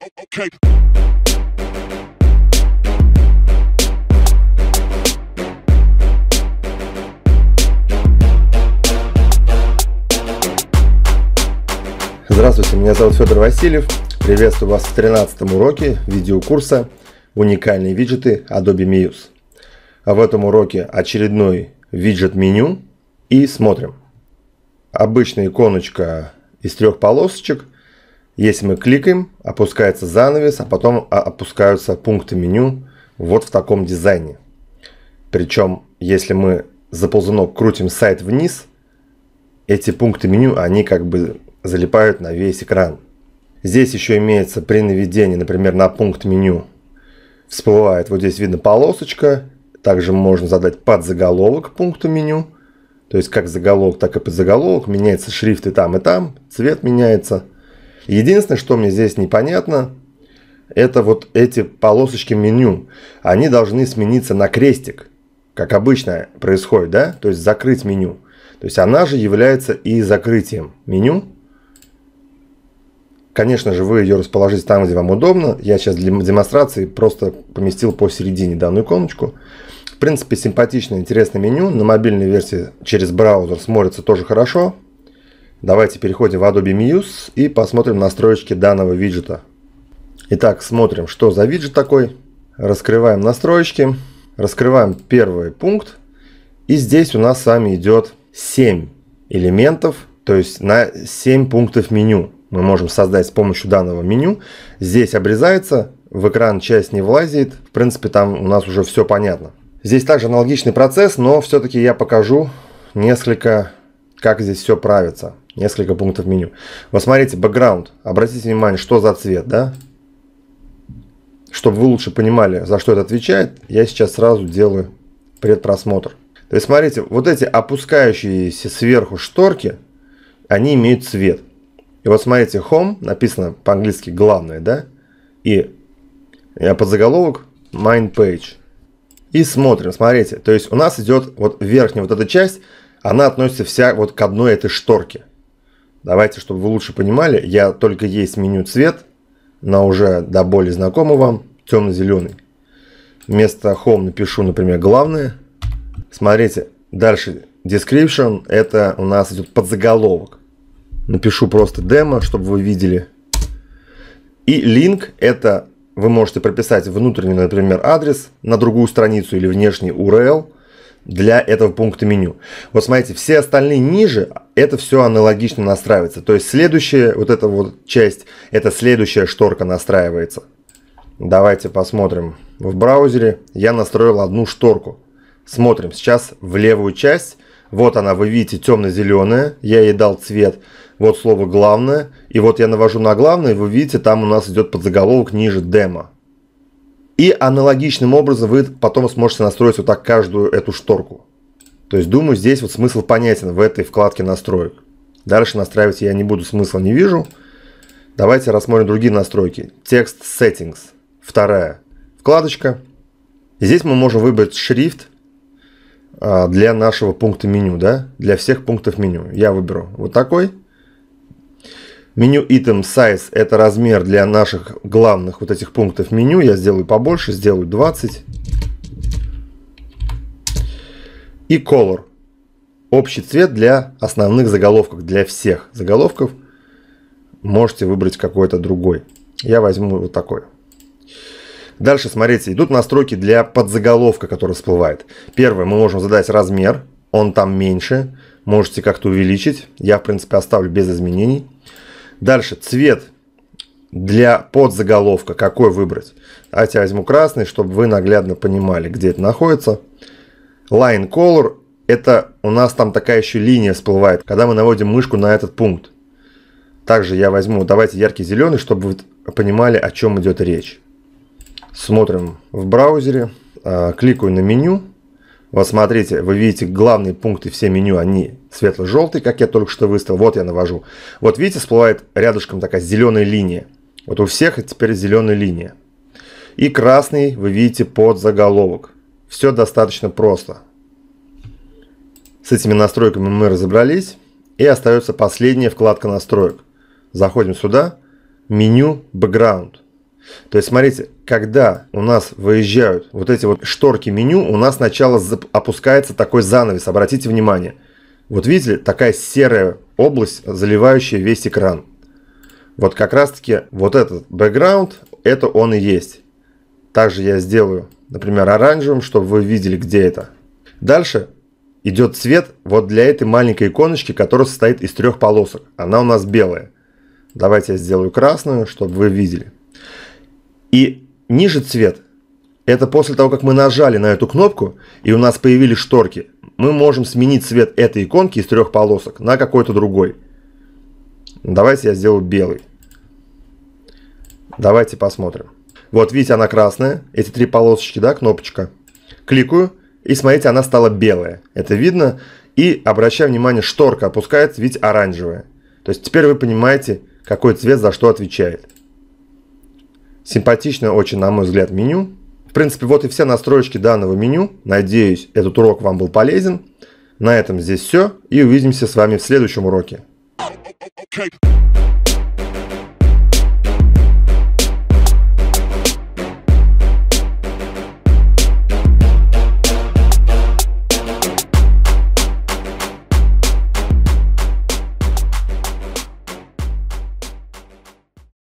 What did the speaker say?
Okay. Здравствуйте, меня зовут Федор Васильев. Приветствую вас в 13 уроке видеокурса «Уникальные виджеты Adobe Muse». А в этом уроке очередной виджет меню и смотрим. Обычная иконочка из трех полосочек – если мы кликаем, опускается занавес, а потом а, опускаются пункты меню вот в таком дизайне. Причем, если мы за ползунок крутим сайт вниз, эти пункты меню, они как бы залипают на весь экран. Здесь еще имеется при наведении, например, на пункт меню всплывает вот здесь видно полосочка. Также можно задать подзаголовок пункту меню. То есть как заголовок, так и подзаголовок. Меняется шрифт и там, и там. Цвет меняется. Единственное, что мне здесь непонятно, это вот эти полосочки меню. Они должны смениться на крестик, как обычно происходит, да? То есть закрыть меню. То есть она же является и закрытием меню. Конечно же, вы ее расположите там, где вам удобно. Я сейчас для демонстрации просто поместил посередине данную иконочку. В принципе, симпатичное, интересное меню. На мобильной версии через браузер смотрится тоже хорошо. Давайте переходим в Adobe Muse и посмотрим настройки данного виджета. Итак, смотрим, что за виджет такой. Раскрываем настройки, раскрываем первый пункт. И здесь у нас с вами идет 7 элементов, то есть на 7 пунктов меню. Мы можем создать с помощью данного меню. Здесь обрезается, в экран часть не влазит. В принципе, там у нас уже все понятно. Здесь также аналогичный процесс, но все-таки я покажу несколько, как здесь все правится. Несколько пунктов меню. Вот смотрите, бэкграунд. Обратите внимание, что за цвет, да? Чтобы вы лучше понимали, за что это отвечает, я сейчас сразу делаю предпросмотр. То есть, смотрите, вот эти опускающиеся сверху шторки, они имеют цвет. И вот смотрите, home написано по-английски главное, да? И я под заголовок main page. И смотрим, смотрите, то есть у нас идет вот верхняя вот эта часть, она относится вся вот к одной этой шторке. Давайте, чтобы вы лучше понимали, я только есть меню цвет на уже до боли знакомый вам темно-зеленый. Вместо Home напишу, например, главное. Смотрите, дальше Description, это у нас идет подзаголовок. Напишу просто демо, чтобы вы видели. И link это вы можете прописать внутренний, например, адрес на другую страницу или внешний URL для этого пункта меню. Вот смотрите, все остальные ниже, это все аналогично настраивается. То есть следующая, вот эта вот часть, это следующая шторка настраивается. Давайте посмотрим. В браузере я настроил одну шторку. Смотрим сейчас в левую часть. Вот она, вы видите, темно-зеленая. Я ей дал цвет. Вот слово «главное». И вот я навожу на главное, и вы видите, там у нас идет подзаголовок ниже «демо». И аналогичным образом вы потом сможете настроить вот так каждую эту шторку. То есть, думаю, здесь вот смысл понятен в этой вкладке настроек. Дальше настраивать я не буду, смысла не вижу. Давайте рассмотрим другие настройки. Текст Settings. Вторая вкладочка. Здесь мы можем выбрать шрифт а, для нашего пункта меню, да, для всех пунктов меню. Я выберу вот такой. Меню item size – это размер для наших главных вот этих пунктов меню. Я сделаю побольше, сделаю 20. И color – общий цвет для основных заголовков, для всех заголовков. Можете выбрать какой-то другой. Я возьму вот такой. Дальше, смотрите, идут настройки для подзаголовка, который всплывает. Первое, мы можем задать размер, он там меньше. Можете как-то увеличить. Я, в принципе, оставлю без изменений. Дальше, цвет для подзаголовка какой выбрать. Давайте возьму красный, чтобы вы наглядно понимали, где это находится. Line Color – это у нас там такая еще линия всплывает, когда мы наводим мышку на этот пункт. Также я возьму, давайте яркий зеленый, чтобы вы понимали, о чем идет речь. Смотрим в браузере, а, кликаю на меню – вот смотрите, вы видите главные пункты все меню, они светло-желтые, как я только что выставил. Вот я навожу. Вот видите, всплывает рядышком такая зеленая линия. Вот у всех теперь зеленая линия. И красный вы видите под заголовок. Все достаточно просто. С этими настройками мы разобрались. И остается последняя вкладка настроек. Заходим сюда. Меню «Background». То есть, смотрите, когда у нас выезжают вот эти вот шторки меню, у нас сначала опускается такой занавес, обратите внимание. Вот видели такая серая область, заливающая весь экран. Вот как раз таки вот этот бэкграунд, это он и есть. Также я сделаю, например, оранжевым, чтобы вы видели, где это. Дальше идет цвет вот для этой маленькой иконочки, которая состоит из трех полосок. Она у нас белая. Давайте я сделаю красную, чтобы вы видели. И ниже цвет – это после того, как мы нажали на эту кнопку, и у нас появились шторки, мы можем сменить цвет этой иконки из трех полосок на какой-то другой. Давайте я сделаю белый. Давайте посмотрим. Вот видите, она красная, эти три полосочки, да, кнопочка. Кликаю, и смотрите, она стала белая. Это видно. И обращаю внимание, шторка опускается, видите, оранжевая. То есть теперь вы понимаете, какой цвет за что отвечает. Симпатичное очень, на мой взгляд, меню. В принципе, вот и все настройки данного меню. Надеюсь, этот урок вам был полезен. На этом здесь все, и увидимся с вами в следующем уроке. Okay.